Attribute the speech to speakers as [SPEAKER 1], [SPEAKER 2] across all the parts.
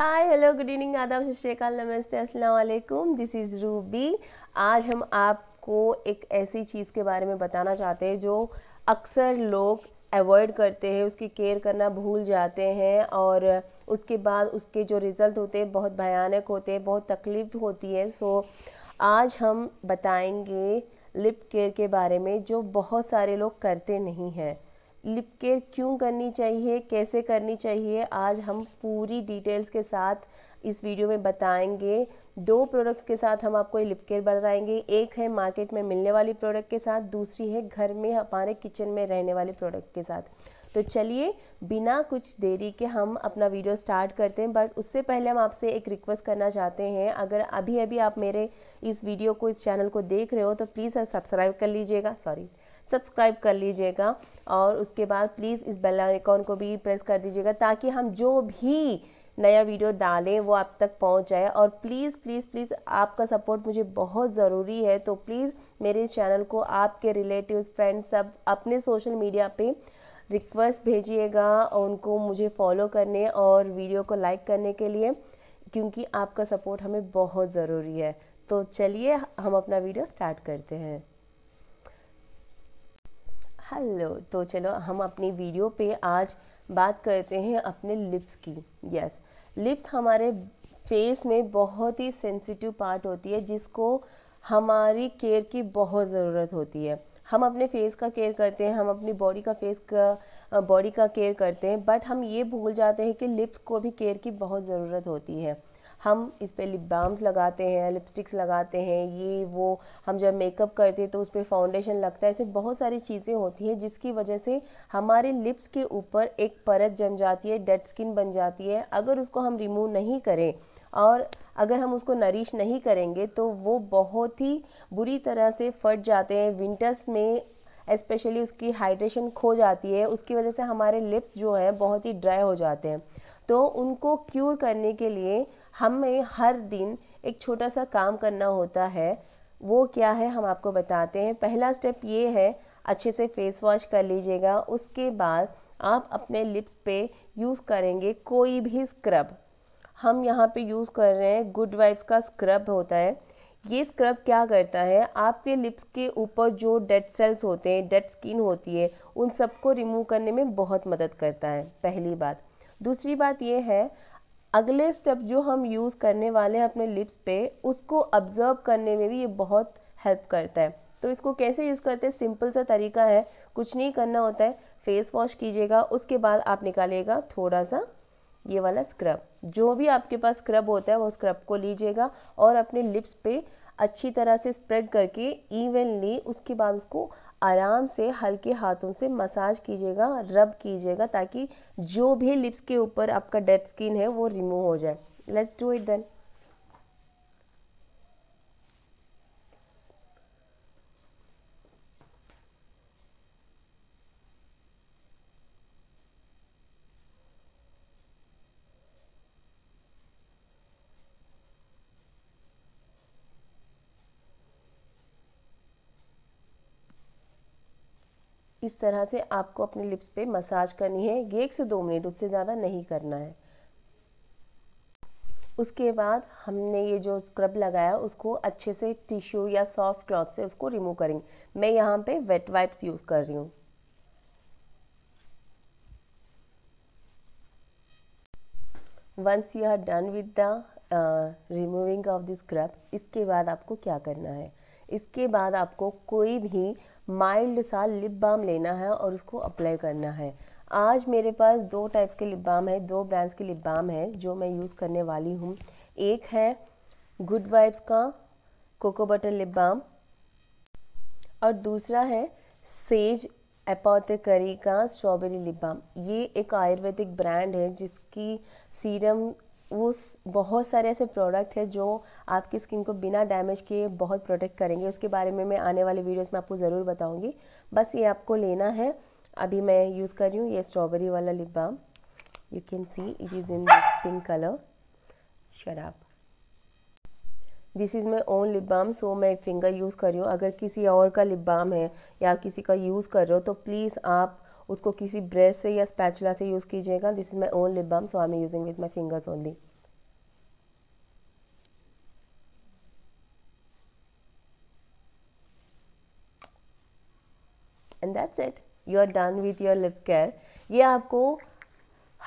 [SPEAKER 1] hi hello good evening आदाब सत श्रीकाल नमस्ते अस्सलाम वालेकुम दिस इज़ रूबी आज हम आपको एक ऐसी चीज़ के बारे में बताना चाहते हैं जो अक्सर लोग अवॉइड करते हैं उसकी केयर करना भूल जाते हैं और उसके बाद उसके जो रिज़ल्ट होते हैं बहुत भयानक होते हैं बहुत तकलीफ़ होती है सो आज हम बताएंगे लिप केयर के बारे में जो बहुत सारे लोग करते नहीं हैं लिप केयर क्यों करनी चाहिए कैसे करनी चाहिए आज हम पूरी डिटेल्स के साथ इस वीडियो में बताएंगे दो प्रोडक्ट्स के साथ हम आपको लिप केयर बताएंगे एक है मार्केट में मिलने वाली प्रोडक्ट के साथ दूसरी है घर में हमारे किचन में रहने वाले प्रोडक्ट के साथ तो चलिए बिना कुछ देरी के हम अपना वीडियो स्टार्ट करते हैं बट उससे पहले हम आपसे एक रिक्वेस्ट करना चाहते हैं अगर अभी अभी आप मेरे इस वीडियो को इस चैनल को देख रहे हो तो प्लीज़ सब्सक्राइब कर लीजिएगा सॉरी सब्सक्राइब कर लीजिएगा और उसके बाद प्लीज़ इस बेल आइकॉन को भी प्रेस कर दीजिएगा ताकि हम जो भी नया वीडियो डालें वो आप तक पहुंच जाए और प्लीज़ प्लीज़ प्लीज़ आपका सपोर्ट मुझे बहुत ज़रूरी है तो प्लीज़ मेरे इस चैनल को आपके रिलेटिव्स फ्रेंड्स सब अपने सोशल मीडिया पे रिक्वेस्ट भेजिएगा और उनको मुझे फॉलो करने और वीडियो को लाइक करने के लिए क्योंकि आपका सपोर्ट हमें बहुत ज़रूरी है तो चलिए हम अपना वीडियो स्टार्ट करते हैं हेलो तो चलो हम अपनी वीडियो पे आज बात करते हैं अपने लिप्स की यस लिप्स हमारे फेस में बहुत ही सेंसिटिव पार्ट होती है जिसको हमारी केयर की बहुत ज़रूरत होती है हम अपने फेस का केयर करते हैं हम अपनी बॉडी का फेस का बॉडी का केयर करते हैं बट हम ये भूल जाते हैं कि लिप्स को भी केयर की बहुत ज़रूरत होती है हम इस पर लिप बाम्स लगाते हैं लिपस्टिक्स लगाते हैं ये वो हम जब मेकअप करते हैं तो उस पर फाउंडेशन लगता है ऐसे बहुत सारी चीज़ें होती हैं जिसकी वजह से हमारे लिप्स के ऊपर एक परत जम जाती है डेड स्किन बन जाती है अगर उसको हम रिमूव नहीं करें और अगर हम उसको नरिश नहीं करेंगे तो वो बहुत ही बुरी तरह से फट जाते हैं विंटर्स में स्पेशली उसकी हाइड्रेशन खो जाती है उसकी वजह से हमारे लिप्स जो हैं बहुत ही ड्राई हो जाते हैं तो उनको क्योर करने के लिए हमें हर दिन एक छोटा सा काम करना होता है वो क्या है हम आपको बताते हैं पहला स्टेप ये है अच्छे से फेस वॉश कर लीजिएगा उसके बाद आप अपने लिप्स पे यूज़ करेंगे कोई भी स्क्रब हम यहाँ पे यूज़ कर रहे हैं गुड वाइब्स का स्क्रब होता है ये स्क्रब क्या करता है आपके लिप्स के ऊपर जो डेड सेल्स होते हैं डेड स्किन होती है उन सबको रिमूव करने में बहुत मदद करता है पहली बात दूसरी बात ये है अगले स्टेप जो हम यूज़ करने वाले हैं अपने लिप्स पे उसको ऑब्ज़र्व करने में भी ये बहुत हेल्प करता है तो इसको कैसे यूज़ करते हैं सिंपल सा तरीका है कुछ नहीं करना होता है फेस वॉश कीजिएगा उसके बाद आप निकालिएगा थोड़ा सा ये वाला स्क्रब जो भी आपके पास स्क्रब होता है वो स्क्रब को लीजिएगा और अपने लिप्स पे अच्छी तरह से स्प्रेड करके इवनली उसके बाद उसको आराम से हल्के हाथों से मसाज कीजिएगा रब कीजिएगा ताकि जो भी लिप्स के ऊपर आपका डेड स्किन है वो रिमूव हो जाए लेट्स डू इट देन इस तरह से आपको अपने लिप्स पे मसाज करनी है ये एक से दो मिनट उससे ज़्यादा नहीं करना है उसके बाद हमने ये जो स्क्रब लगाया उसको अच्छे से टिश्यू या सॉफ्ट क्लॉथ से उसको रिमूव करेंगे मैं यहाँ पे वेट वाइप्स यूज़ कर रही हूँ once you are done with the removing of the scrub इसके बाद आपको क्या करना है इसके बाद आपको कोई भी माइल्ड सा लिप बाम लेना है और उसको अप्लाई करना है आज मेरे पास दो टाइप्स के लिप बाम है दो ब्रांड्स के लिप बाम है जो मैं यूज़ करने वाली हूँ एक है गुड वाइब्स का कोको बटर लिप बाम और दूसरा है सेज एपोथेकरी का स्ट्रॉबेरी लिप बाम ये एक आयुर्वेदिक ब्रांड है जिसकी सीरम उस बहुत सारे ऐसे प्रोडक्ट है जो आपकी स्किन को बिना डैमेज किए बहुत प्रोटेक्ट करेंगे उसके बारे में मैं आने वाले वीडियोस में आपको ज़रूर बताऊंगी बस ये आपको लेना है अभी मैं यूज़ कर रही हूँ ये स्ट्रॉबेरी वाला lip balm you can see it is in this pink colour शराब this is my own lip balm so मैं फिंगर यूज़ कर रही हूँ अगर किसी और का लिप बाम है या किसी का यूज़ कर रहे हो तो प्लीज़ आप उसको किसी ब्रश से या स्पैचुला से यूज़ कीजिएगा this is my own lip balm so I am using with my fingers only and that's it you are done with your lip care ये आपको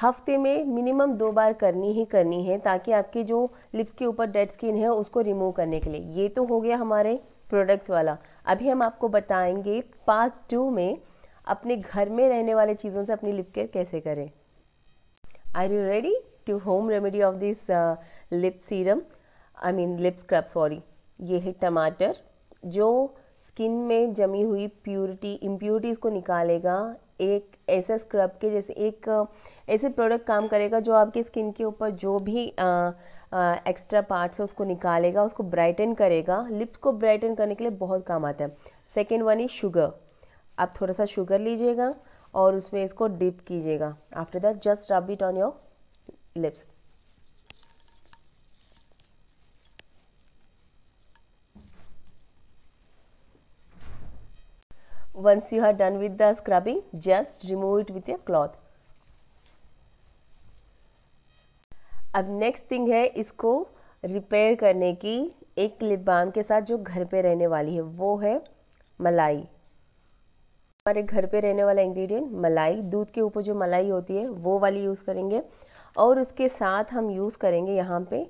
[SPEAKER 1] हफ्ते में मिनिमम दो बार करनी ही करनी है ताकि आपके जो लिप्स के ऊपर डेड स्किन है उसको रिमूव करने के लिए ये तो हो गया हमारे प्रोडक्ट्स वाला अभी हम आपको बताएंगे पार्ट टू में अपने घर में रहने वाले चीज़ों से अपनी लिप केयर कैसे करें are you ready to home remedy of this lip serum I mean lip scrub sorry ये है टमाटर जो स्किन में जमी हुई प्योरिटी इम्प्योरिटीज़ को निकालेगा एक ऐसे स्क्रब के जैसे एक uh, ऐसे प्रोडक्ट काम करेगा जो आपके स्किन के ऊपर जो भी एक्स्ट्रा uh, पार्ट्स uh, है उसको निकालेगा उसको ब्राइटन करेगा लिप्स को ब्राइटन करने के लिए बहुत काम आता है सेकेंड वन इज़ शुगर आप थोड़ा सा शुगर लीजिएगा और उसमें इसको डिप कीजिएगा after that just rub it on your lips once you are done with the scrubbing just remove it with a cloth अब नेक्स्ट थिंग है इसको रिपेयर करने की एक लिप बाम के साथ जो घर पे रहने वाली है वो है मलाई हमारे घर पे रहने वाला इंग्रेडिएंट मलाई दूध के ऊपर जो मलाई होती है वो वाली यूज़ करेंगे और उसके साथ हम यूज़ करेंगे यहाँ पे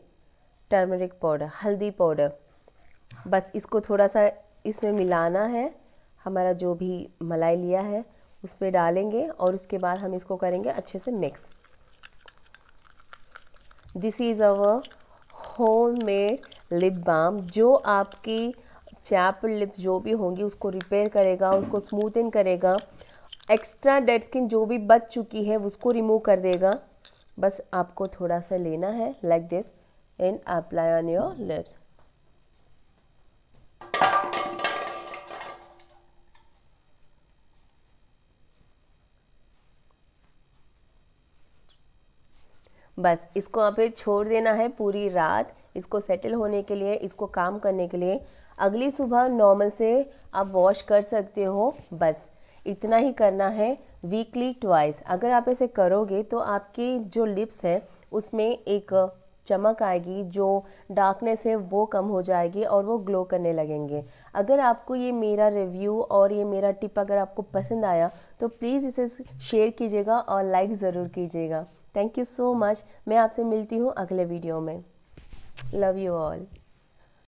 [SPEAKER 1] टर्मरिक पाउडर हल्दी पाउडर बस इसको थोड़ा सा इसमें मिलाना है हमारा जो भी मलाई लिया है उस पर डालेंगे और उसके बाद हम इसको करेंगे अच्छे से mix this is our home made lip balm जो आपकी चैप लिप्स जो भी होंगी उसको रिपेयर करेगा उसको स्मूथन करेगा एक्स्ट्रा डेड स्किन जो भी बच चुकी है उसको रिमूव कर देगा बस आपको थोड़ा सा लेना है like this and apply on your lips बस इसको आप छोड़ देना है पूरी रात इसको सेटल होने के लिए इसको काम करने के लिए अगली सुबह नॉर्मल से आप वॉश कर सकते हो बस इतना ही करना है वीकली ट्वाइस अगर आप ऐसे करोगे तो आपकी जो लिप्स हैं उसमें एक चमक आएगी जो डार्कनेस है वो कम हो जाएगी और वो ग्लो करने लगेंगे अगर आपको ये मेरा रिव्यू और ये मेरा टिप अगर आपको पसंद आया तो प्लीज़ इसे शेयर कीजिएगा और लाइक ज़रूर कीजिएगा थैंक यू सो मच मैं आपसे मिलती हूँ अगले वीडियो में लव यू ऑल